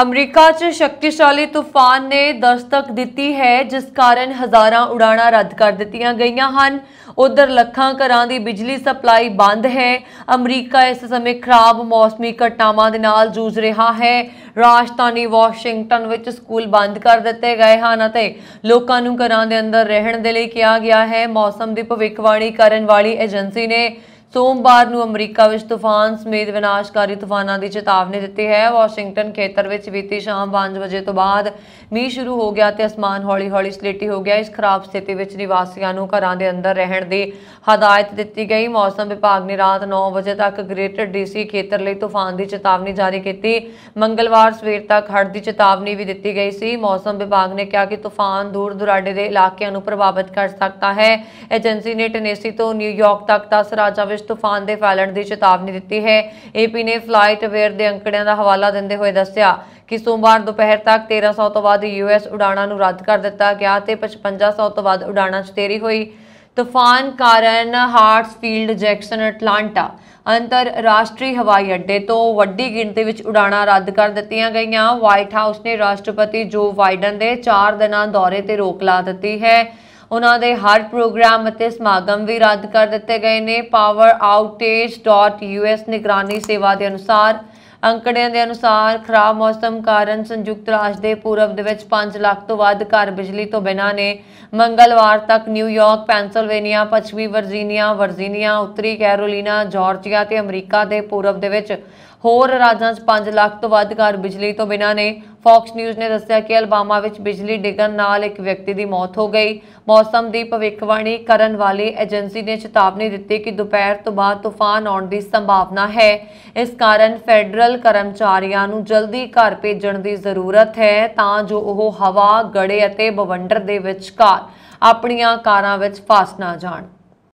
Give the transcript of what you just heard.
America 'ਚ ਸ਼ਕਤੀਸ਼ਾਲੀ ਤੂਫਾਨ ਨੇ ਦਸਤਕ ਦਿੱਤੀ ਹੈ ਜਿਸ ਕਾਰਨ ਹਜ਼ਾਰਾਂ ਉਡਾਣਾਂ ਰੱਦ ਕਰ ਦਿੱਤੀਆਂ ਗਈਆਂ ਹਨ ਉਧਰ ਲੱਖਾਂ ਘਰਾਂ ਦੀ ਬਿਜਲੀ ਸਪਲਾਈ ਬੰਦ ਹੈ ਅਮਰੀਕਾ ਇਸ ਸਮੇਂ ਖਰਾਬ ਮੌਸਮੀ ਘਟਨਾਵਾਂ ਦੇ ਨਾਲ ਜੂਝ ਰਿਹਾ ਹੈ ਰਾਜਧਾਨੀ ਵਾਸ਼ਿੰਗਟਨ ਵਿੱਚ ਸਕੂਲ ਬੰਦ ਕਰ ਦਿੱਤੇ ਗਏ ਹਨ ਅਤੇ ਲੋਕਾਂ ਨੂੰ ਘਰਾਂ ਦੇ ਅੰਦਰ ਰਹਿਣ ਦੇ ਲਈ ਕਿਹਾ ਗਿਆ ਹੈ ਮੌਸਮ ਦੀ ਭਵਿੱਖਬਾਣੀ ਕਰਨ ਵਾਲੀ ਏਜੰਸੀ ਨੇ ਸੋਮਵਾਰ ਨੂੰ ਅਮਰੀਕਾ ਵਿੱਚ ਤੂਫਾਨ ਸਮੇਤ ਵਿਨਾਸ਼ਕਾਰੀ ਤੂਫਾਨਾਂ ਦੀ ਚੇਤਾਵਨੀ ਦਿੱਤੀ ਹੈ ਵਾਸ਼ਿੰਗਟਨ ਖੇਤਰ ਵਿੱਚ ਬੀਤੀ ਸ਼ਾਮ 5 ਵਜੇ ਤੋਂ ਬਾਅਦ ਮੀਂਹ ਸ਼ੁਰੂ ਹੋ ਗਿਆ ਤੇ ਅਸਮਾਨ ਹੌਲੀ-ਹੌਲੀ ਸਲੇਟੀ ਹੋ ਗਿਆ ਇਸ ਖਰਾਬ ਸਥਿਤੀ ਵਿੱਚ ਨਿਵਾਸੀਆਂ ਨੂੰ ਘਰਾਂ ਦੇ ਅੰਦਰ ਰਹਿਣ ਦੀ ਹਦਾਇਤ ਦਿੱਤੀ ਗਈ ਮੌਸਮ ਵਿਭਾਗ ਨੇ ਰਾਤ 9 ਵਜੇ ਤੱਕ ਗ੍ਰੇਟਰ ਡੀਸੀ ਖੇਤਰ ਲਈ ਤੂਫਾਨ ਦੀ ਚੇਤਾਵਨੀ ਜਾਰੀ ਕੀਤੀ ਮੰਗਲਵਾਰ ਸਵੇਰ ਤੱਕ ਹੜ੍ਹ ਦੀ ਚੇਤਾਵਨੀ ਵੀ ਦਿੱਤੀ ਗਈ ਸੀ ਮੌਸਮ ਵਿਭਾਗ ਨੇ ਕਿਹਾ ਕਿ ਤੂਫਾਨ ਦੂਰ-ਦੁਰਾਡੇ ਦੇ ਇਲਾਕਿਆਂ ਨੂੰ ਪ੍ਰਭਾਵਿਤ ਕਰ ਸਕਦਾ ਹੈ ਏਜੰਸੀ ਨੇ ਟੈਨੇਸੀ ਤੋਂ ਨਿਊਯਾਰਕ ਤੱਕ 10 ਰਾਜਾਂ ਵਿੱਚ ਤੂਫਾਨ ਦੇ ਫੈਲਣ ਦੀ ਚੇਤਾਵਨੀ ਦਿੱਤੀ ਹੈ ਏਪੀ ਨੇ ਫਲਾਈਟ ਅਵੇਅਰ ਦੇ ਅੰਕੜਿਆਂ ਦਾ ਹਵਾਲਾ ਦਿੰਦੇ ਹੋਏ ਦੱਸਿਆ ਕਿ ਸੋਮਵਾਰ ਦੁਪਹਿਰ ਤੱਕ 1300 ਤੋਂ ਵੱਧ ਯੂਐਸ ਉਡਾਣਾਂ ਨੂੰ ਰੱਦ ਕਰ ਦਿੱਤਾ ਗਿਆ ਤੇ 5500 ਤੋਂ ਵੱਧ ਉਡਾਣਾਂ 'ਚ ਦੇਰੀ ਹੋਈ ਤੂਫਾਨ ਕਾਰਨ ਹਾਰਟਸਫੀਲਡ ਜੈਕਸਨ ਅਟਲਾਂਟਾ ਅੰਤਰਰਾਸ਼ਟਰੀ ਹਵਾਈ ਅੱਡੇ ਤੋਂ ਵੱਡੀ ਗਿਣਤੀ ਵਿੱਚ ਉਡਾਣਾਂ ਰੱਦ ਕਰ ਦਿੱਤੀਆਂ ਗਈਆਂ ਵਾਈਟ ਹਾਊਸ ਨੇ ਰਾਸ਼ਟਰਪਤੀ ਜੋ ਵਾਈਡਨ ਦੇ 4 ਦਿਨਾਂ ਦੌਰੇ ਤੇ ਰੋਕ ਲਾ ਦਿੱਤੀ ਹੈ ਉਹਨਾਂ ਦੇ ਹਰ ਪ੍ਰੋਗਰਾਮ ਅਤੇ ਸਮਾਗਮ ਵੀ ਰੱਦ ਕਰ ਦਿੱਤੇ ਗਏ ਨੇ ਪਾਵਰ ਨਿਗਰਾਨੀ ਸੇਵਾ ਦੇ ਅਨੁਸਾਰ ਅੰਕੜਿਆਂ ਦੇ ਅਨੁਸਾਰ ਖਰਾਬ ਮੌਸਮ ਕਾਰਨ ਸੰਯੁਕਤ ਰਾਜ ਦੇ ਪੂਰਬ ਦੇ ਵਿੱਚ 5 ਲੱਖ ਤੋਂ ਵੱਧ ਘਰ ਬਿਜਲੀ ਤੋਂ ਬਿਨਾਂ ਨੇ ਮੰਗਲਵਾਰ ਤੱਕ ਨਿਊਯਾਰਕ ਪੈਂਸਿਲਵੇਨੀਆ ਪੱਛਮੀ ਵਰਜੀਨੀਆ ਵਰਜੀਨੀਆ ਉੱਤਰੀ ਕੈਰੋਲੀਨਾ ਜਾਰਜੀਆ ਤੇ ਅਮਰੀਕਾ ਦੇ ਪੂਰਬ ਦੇ ਵਿੱਚ ਹੋਰ ਰਾਜਾਂ 'ਚ 5 ਲੱਖ ਤੋਂ ਵੱਧ ਘਰ ਬਿਜਲੀ ਤੋਂ ਬਿਨਾਂ ਨੇ ਫੌਕਸ ਨਿਊਜ਼ ਨੇ ਦੱਸਿਆ ਕਿ ਅਲਬਾਮਾ ਵਿੱਚ ਬਿਜਲੀ ਡਿੱਗਣ ਨਾਲ ਇੱਕ ਵਿਅਕਤੀ ਦੀ ਮੌਤ ਹੋ ਗਈ ਮੌਸਮ ਦੀ ਭਵਿੱਖਬਾਣੀ ਕਰਨ ਵਾਲੀ ਏਜੰਸੀ ਨੇ ਚੇਤਾਵਨੀ ਦਿੱਤੀ ਕਿ ਦੁਪਹਿਰ ਤੋਂ ਬਾਅਦ ਤੂਫਾਨ ਆਉਣ ਦੀ ਸੰਭਾਵਨਾ ਹੈ ਇਸ ਕਾਰਨ ਫੈਡਰਲ ਕਰਮਚਾਰੀਆਂ ਨੂੰ ਜਲਦੀ ਘਰ ਭੇਜਣ ਦੀ ਜ਼ਰੂਰਤ ਹੈ ਤਾਂ ਜੋ ਉਹ ਹਵਾ ਗੜੇ ਅਤੇ ਬਵੰਡਰ ਦੇ ਵਿਚਕਾਰ ਆਪਣੀਆਂ ਕਾਰਾਂ ਵਿੱਚ ਫਸ ਨਾ ਜਾਣ